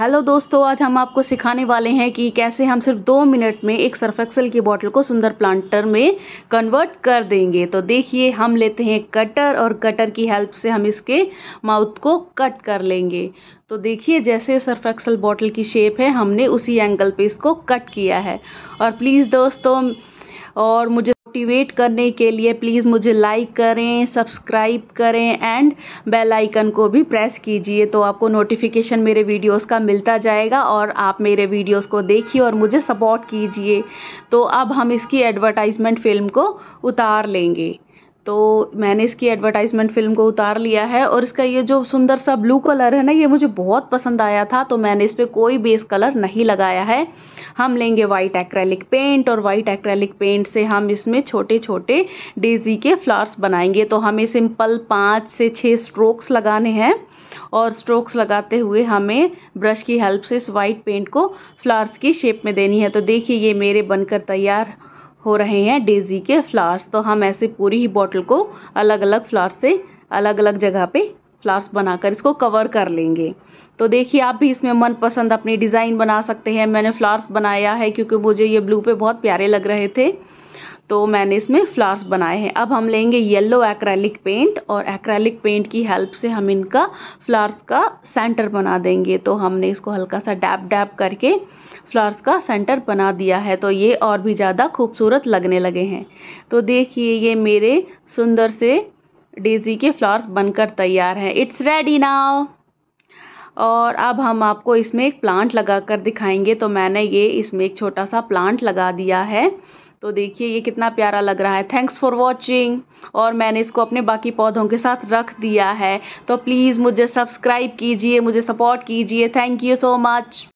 hello दोस्तों आज हम आपको सिखाने वाले हैं कि कैसे हम सिर्फ दो मिनट में एक सर्फेक्सल की बॉटल को सुंदर प्लांटर में कन्वर्ट कर देंगे तो देखिए हम लेते हैं कटर और कटर की हेल्प से हम इसके माउथ को कट कर लेंगे तो देखिए जैसे सर्फेक्सल बॉटल की शेप है हमने उसी एंगल पे इसको कट किया है और प्लीज़ दोस्तों और मुझे मोटिवेट करने के लिए प्लीज़ मुझे लाइक करें सब्सक्राइब करें एंड बेल आइकन को भी प्रेस कीजिए तो आपको नोटिफिकेशन मेरे वीडियोस का मिलता जाएगा और आप मेरे वीडियोस को देखिए और मुझे सपोर्ट कीजिए तो अब हम इसकी एडवर्टाइजमेंट फिल्म को उतार लेंगे तो मैंने इसकी एडवर्टाइजमेंट फिल्म को उतार लिया है और इसका ये जो सुंदर सा ब्लू कलर है ना ये मुझे बहुत पसंद आया था तो मैंने इस पर कोई बेस कलर नहीं लगाया है हम लेंगे वाइट एक्रेलिक पेंट और वाइट एक्रेलिक पेंट से हम इसमें छोटे छोटे डेजी के फ्लावर्स बनाएंगे तो हमें सिंपल पाँच से छः स्ट्रोक्स लगाने हैं और स्ट्रोक्स लगाते हुए हमें ब्रश की हेल्प से इस वाइट पेंट को फ्लावर्स की शेप में देनी है तो देखिए ये मेरे बनकर तैयार हो रहे हैं डेजी के फ्लावर्स तो हम ऐसे पूरी ही बॉटल को अलग अलग फ्लावर्स से अलग अलग जगह पे फ्लावर्स बनाकर इसको कवर कर लेंगे तो देखिए आप भी इसमें मनपसंद अपनी डिज़ाइन बना सकते हैं मैंने फ्लावर्स बनाया है क्योंकि मुझे ये ब्लू पे बहुत प्यारे लग रहे थे तो मैंने इसमें फ्लावर्स बनाए हैं अब हम लेंगे येलो एक्रेलिक पेंट और एक्रेलिक पेंट की हेल्प से हम इनका फ्लावर्स का सेंटर बना देंगे तो हमने इसको हल्का सा डैप डैप करके फ्लावर्स का सेंटर बना दिया है तो ये और भी ज़्यादा खूबसूरत लगने लगे हैं तो देखिए ये मेरे सुंदर से डेजी के फ्लावर्स बनकर तैयार हैं इट्स रेडी नाव और अब हम आपको इसमें एक प्लांट लगा कर दिखाएंगे तो मैंने ये इसमें एक छोटा सा प्लांट लगा दिया है तो देखिए ये कितना प्यारा लग रहा है थैंक्स फॉर वॉचिंग और मैंने इसको अपने बाकी पौधों के साथ रख दिया है तो प्लीज़ मुझे सब्सक्राइब कीजिए मुझे सपोर्ट कीजिए थैंक यू सो मच